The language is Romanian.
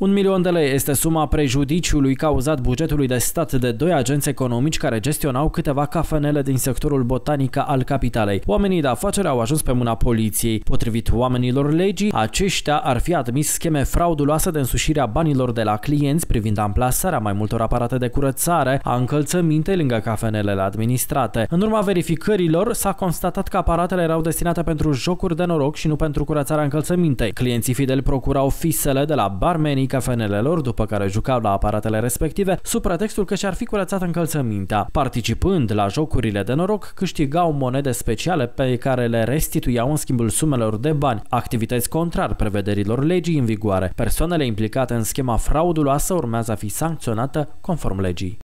Un milion de lei este suma prejudiciului cauzat bugetului de stat de doi agenți economici care gestionau câteva cafenele din sectorul botanică al capitalei. Oamenii de afaceri au ajuns pe mâna poliției. Potrivit oamenilor legii, aceștia ar fi admis scheme frauduloase de însușirea banilor de la clienți privind amplasarea mai multor aparate de curățare, a încălțăminte lângă cafenelele administrate. În urma verificărilor s-a constatat că aparatele erau destinate pentru jocuri de noroc și nu pentru curățarea încălțămintei. Clienții fideli procurau fisele de la barmenii lor după care jucau la aparatele respective, sub pretextul că și-ar fi curățat încălțămintea. Participând la jocurile de noroc, câștigau monede speciale pe care le restituiau în schimbul sumelor de bani, activități contrar prevederilor legii în vigoare. Persoanele implicate în schema frauduloasă urmează a fi sancționată conform legii.